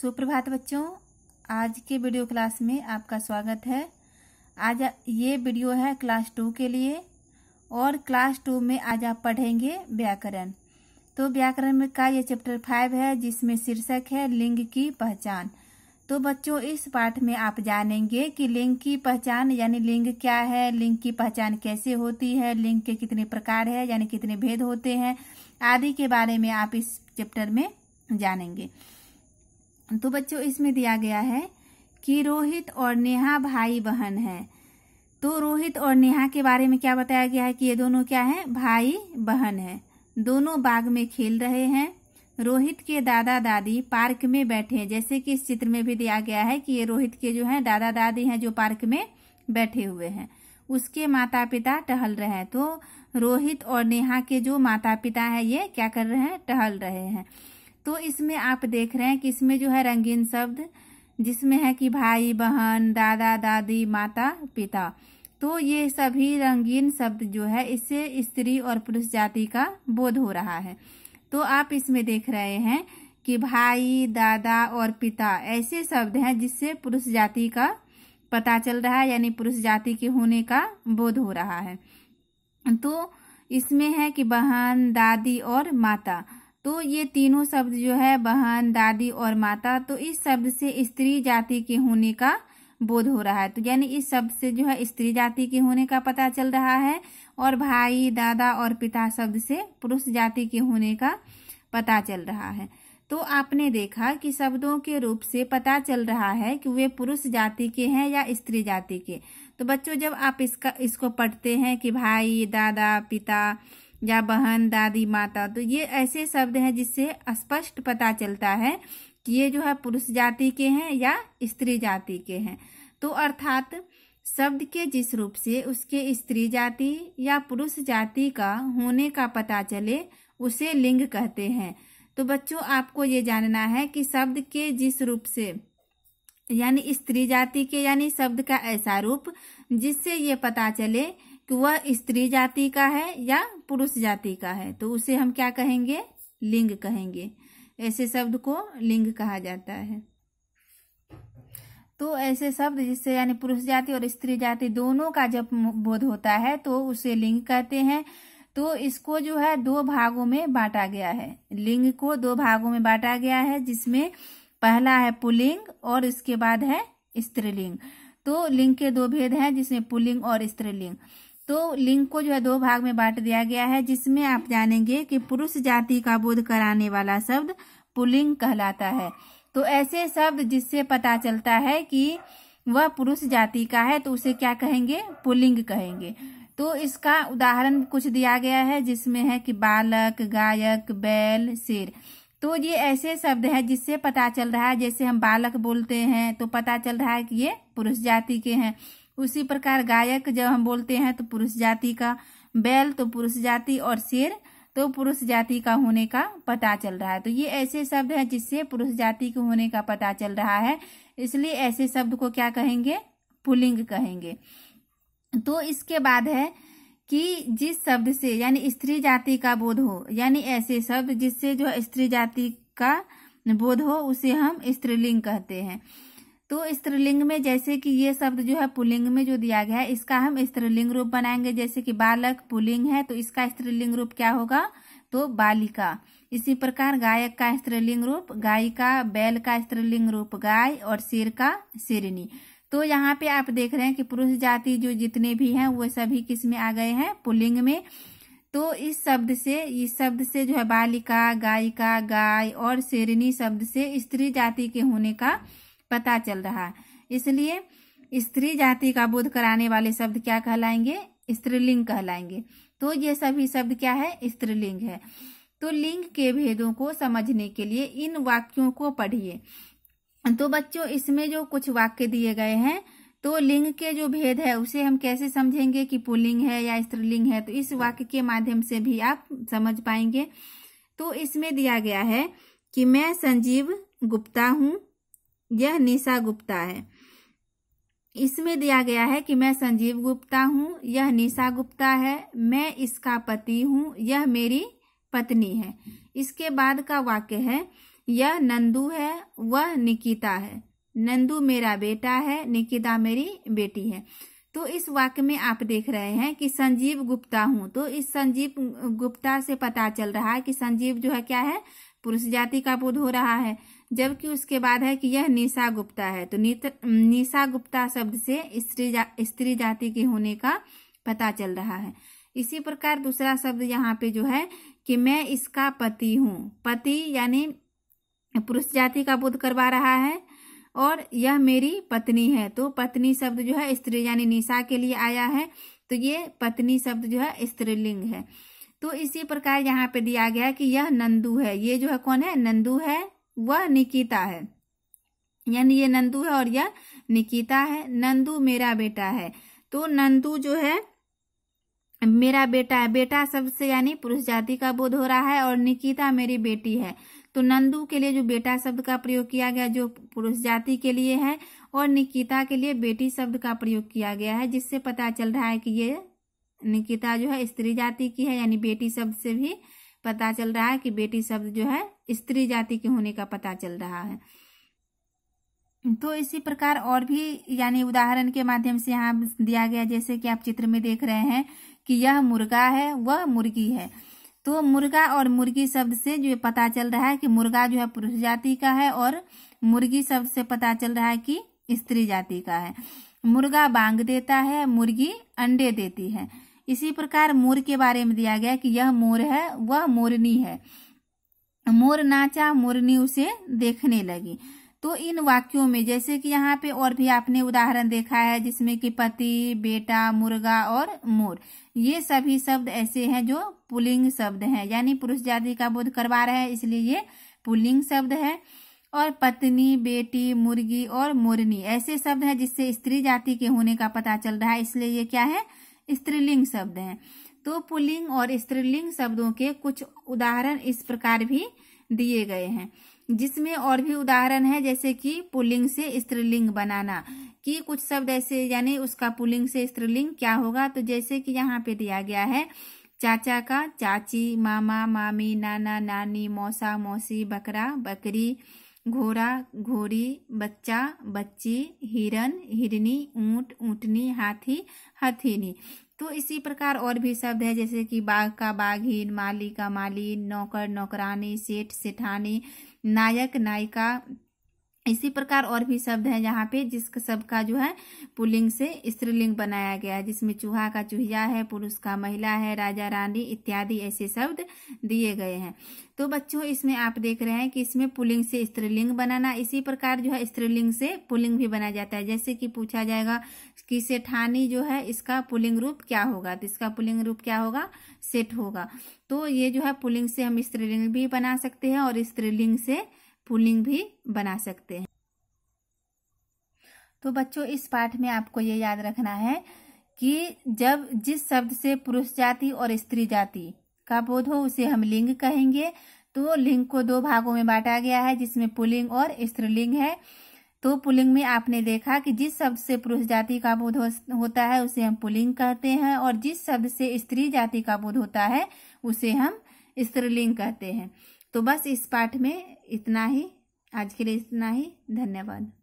सुप्रभात बच्चों आज के वीडियो क्लास में आपका स्वागत है आज ये वीडियो है क्लास टू के लिए और क्लास टू में आज आप पढ़ेंगे व्याकरण तो व्याकरण में का ये चैप्टर फाइव है जिसमें शीर्षक है लिंग की पहचान तो बच्चों इस पाठ में आप जानेंगे कि लिंग की पहचान यानी लिंग क्या है लिंग की पहचान कैसे होती है लिंग के कितने प्रकार है यानी कितने भेद होते हैं आदि के बारे में आप इस चैप्टर में जानेंगे तो बच्चों इसमें दिया गया है कि रोहित और नेहा भाई बहन है तो रोहित और नेहा के बारे में क्या बताया गया है कि ये दोनों क्या है भाई बहन है दोनों बाग में खेल रहे हैं रोहित के दादा दादी पार्क में बैठे हैं जैसे कि इस चित्र में भी दिया गया है कि ये रोहित के जो है दादा दादी हैं जो पार्क में बैठे हुए हैं उसके माता पिता टहल रहे हैं तो रोहित और नेहा के जो माता पिता हैं ये क्या कर रहे हैं टहल रहे हैं तो इसमें आप देख रहे हैं कि इसमें जो है रंगीन शब्द जिसमें है कि भाई बहन दादा दादी माता पिता तो ये सभी रंगीन शब्द जो है इससे स्त्री और पुरुष जाति का बोध हो रहा है तो आप इसमें देख रहे हैं कि भाई दादा और पिता ऐसे शब्द हैं जिससे पुरुष जाति का पता चल रहा है यानी पुरुष जाति के होने का बोध हो रहा है तो इसमें है कि बहन दादी और माता तो ये तीनों शब्द जो है बहन दादी और माता तो इस शब्द से स्त्री जाति के होने का बोध हो रहा है तो यानी इस शब्द से जो है स्त्री जाति के होने का पता चल रहा है और भाई दादा और पिता शब्द से पुरुष जाति के होने का पता चल रहा है तो आपने देखा कि शब्दों के रूप से पता चल रहा है कि वे पुरुष जाति के हैं या स्त्री जाति के तो बच्चों जब आप इसका इसको पढ़ते हैं कि भाई दादा पिता या बहन दादी माता तो ये ऐसे शब्द हैं जिससे स्पष्ट पता चलता है कि ये जो है पुरुष जाति के हैं या स्त्री जाति के हैं तो अर्थात शब्द के जिस रूप से उसके स्त्री जाति या पुरुष जाति का होने का पता चले उसे लिंग कहते हैं तो बच्चों आपको ये जानना है कि शब्द के जिस रूप से यानी स्त्री जाति के यानी शब्द का ऐसा रूप जिससे ये पता चले कि वह स्त्री जाति का है या पुरुष जाति का है तो उसे हम क्या कहेंगे लिंग कहेंगे ऐसे शब्द को लिंग कहा जाता है तो ऐसे शब्द जिससे यानी पुरुष जाति और स्त्री जाति दोनों का जब बोध होता है तो उसे लिंग कहते हैं तो इसको जो है दो भागों में बांटा गया है लिंग को दो भागों में बांटा गया है जिसमें पहला है पुलिंग और इसके बाद है स्त्रीलिंग तो लिंग के दो भेद हैं जिसमें पुलिंग और स्त्रीलिंग तो लिंग को जो है दो भाग में बांट दिया गया है जिसमें आप जानेंगे कि पुरुष जाति का बोध कराने वाला शब्द पुलिंग कहलाता है तो ऐसे शब्द जिससे पता चलता है कि वह पुरुष जाति का है तो उसे क्या कहेंगे पुलिंग कहेंगे तो इसका उदाहरण कुछ दिया गया है जिसमें है कि बालक गायक बैल शेर तो ये ऐसे शब्द है जिससे पता चल रहा है जैसे हम बालक बोलते हैं तो पता चल रहा है कि ये पुरुष जाति के हैं उसी प्रकार गायक जब हम बोलते हैं तो पुरुष जाति का बैल तो पुरुष जाति और शेर तो पुरुष जाति का होने का पता चल रहा है तो ये ऐसे शब्द हैं जिससे पुरुष जाति के होने का पता चल रहा है इसलिए ऐसे शब्द को क्या कहेंगे पुलिंग कहेंगे तो इसके बाद है कि जिस शब्द से यानी स्त्री जाति का बोध हो यानी ऐसे शब्द जिससे जो स्त्री जाति का बोध हो उसे हम स्त्रीलिंग कहते हैं तो स्त्रीलिंग में जैसे कि ये शब्द जो है पुलिंग में जो दिया गया है इसका हम स्त्रीलिंग रूप बनाएंगे जैसे कि बालक पुलिंग है तो इसका स्त्रीलिंग रूप क्या होगा तो बालिका इसी प्रकार गायक का स्त्रीलिंग रूप गायिका बैल का स्त्रीलिंग रूप गाय और शेर का शेरनी तो यहाँ पे आप देख रहे हैं कि पुरुष जाति जो जितने भी हैं वो सभी किस में आ गए हैं पुलिंग में तो इस शब्द से इस शब्द से जो है बालिका गायिका गाय और शेरिनी शब्द से स्त्री जाति के होने का पता चल रहा इसलिए स्त्री जाति का बोध कराने वाले शब्द क्या कहलाएंगे स्त्रीलिंग कहलाएंगे तो ये सभी शब्द क्या है स्त्रीलिंग है तो लिंग के भेदों को समझने के लिए इन वाक्यों को पढ़िए तो बच्चों इसमें जो कुछ वाक्य दिए गए हैं तो लिंग के जो भेद है उसे हम कैसे समझेंगे कि पुलिंग है या स्त्रीलिंग है तो इस वाक्य के माध्यम से भी आप समझ पाएंगे तो इसमें दिया गया है कि मैं संजीव गुप्ता हूँ यह निशा गुप्ता है इसमें दिया गया है कि मैं संजीव गुप्ता हूँ यह निशा गुप्ता है मैं इसका पति हूँ यह मेरी पत्नी है इसके बाद का वाक्य है यह नंदू है वह निकिता है नंदू मेरा बेटा है निकिता मेरी बेटी है तो इस वाक्य में आप देख रहे हैं कि संजीव गुप्ता हूँ तो इस संजीव गुप्ता से पता चल रहा है कि संजीव जो है क्या है पुरुष जाति का बोध हो रहा है जबकि उसके बाद है कि यह निशा गुप्ता है तो निशा गुप्ता शब्द से स्त्री जा, स्त्री जाति के होने का पता चल रहा है इसी प्रकार दूसरा शब्द यहाँ पे जो है कि मैं इसका पति हूँ पति यानी पुरुष जाति का बोध करवा रहा है और यह मेरी पत्नी है तो पत्नी शब्द जो है स्त्री यानी निशा के लिए आया है तो ये पत्नी शब्द जो है स्त्रीलिंग है तो इसी प्रकार यहाँ पे दिया गया है कि यह नंदू है ये जो है कौन है नंदू है वह निकिता है यानी ये नंदू है और यह निकिता है नंदू मेरा बेटा है तो नंदू जो है मेरा बेटा है बेटा सबसे यानी पुरुष जाति का बोध हो रहा है और निकिता मेरी बेटी है तो नंदू के लिए जो बेटा शब्द का प्रयोग किया गया जो पुरुष जाति के लिए है और निकिता के लिए बेटी शब्द का प्रयोग किया गया है जिससे पता चल रहा है कि ये निकिता जो है स्त्री जाति की है यानी बेटी शब्द से भी पता चल रहा है कि बेटी शब्द जो है स्त्री जाति के होने का पता चल रहा है तो इसी प्रकार और भी यानी उदाहरण के माध्यम से यहाँ दिया गया जैसे कि आप चित्र में देख रहे हैं कि यह मुर्गा है वह मुर्गी है तो मुर्गा और मुर्गी शब्द से जो पता चल रहा है कि मुर्गा जो है पुरुष जाति का है और मुर्गी शब्द से पता चल रहा है कि स्त्री जाति का है मुर्गा बांग देता है मुर्गी अंडे देती है इसी प्रकार मोर के बारे में दिया गया कि यह मोर है वह मोरनी है मोर नाचा मोरनी उसे देखने लगी तो इन वाक्यों में जैसे कि यहाँ पे और भी आपने उदाहरण देखा है जिसमें कि पति बेटा मुर्गा और मोर ये सभी शब्द ऐसे हैं जो पुलिंग शब्द हैं यानी पुरुष जाति का बोध करवा रहे हैं इसलिए ये पुलिंग शब्द है और पत्नी बेटी मुर्गी और मोरनी ऐसे शब्द हैं जिससे स्त्री जाति के होने का पता चल रहा है इसलिए ये क्या है स्त्रीलिंग शब्द हैं तो पुलिंग और स्त्रीलिंग शब्दों के कुछ उदाहरण इस प्रकार भी दिए गए हैं जिसमें और भी उदाहरण है जैसे कि पुलिंग से स्त्रीलिंग बनाना कि कुछ शब्द ऐसे यानी उसका पुलिंग से स्त्रीलिंग क्या होगा तो जैसे कि यहाँ पे दिया गया है चाचा का चाची मामा मामी नाना नानी मौसा मौसी बकरा बकरी घोड़ा घोड़ी बच्चा बच्ची हिरन हिरनी ऊंट ऊंटनी हाथी हथिनी तो इसी प्रकार और भी शब्द है जैसे कि बाघ का बाघिन माली का माली नौकर नौकरानी सेठ सेठानी नायक नायिका इसी प्रकार और भी शब्द हैं यहाँ पे जिस शब्द का जो है पुलिंग से स्त्रीलिंग बनाया गया है जिसमें चूहा का चूहिया है पुरुष का महिला है राजा रानी इत्यादि ऐसे शब्द दिए गए हैं तो बच्चों इसमें आप देख रहे हैं कि इसमें पुलिंग से स्त्रीलिंग बनाना इसी प्रकार जो है स्त्रीलिंग से पुलिंग भी बनाया जाता है जैसे कि पूछा जाएगा कि सेठानी जो है इसका पुलिंग रूप क्या होगा तो इसका पुलिंग रूप क्या होगा सेठ होगा तो ये जो है पुलिंग से हम स्त्रीलिंग भी बना सकते हैं और स्त्रीलिंग से पुलिंग भी बना सकते हैं तो बच्चों इस पाठ में आपको ये याद रखना है कि जब जिस शब्द से पुरुष जाति और स्त्री जाति का बोध हो उसे हम लिंग कहेंगे तो लिंग को दो भागों में बांटा गया है जिसमें पुलिंग और स्त्रीलिंग है तो पुलिंग में आपने देखा कि जिस शब्द से पुरुष जाति का बोध हो, होता है उसे हम पुलिंग कहते हैं और जिस शब्द से स्त्री जाति का बोध होता है उसे हम स्त्रीलिंग कहते हैं तो बस इस पाठ में इतना ही आज के लिए इतना ही धन्यवाद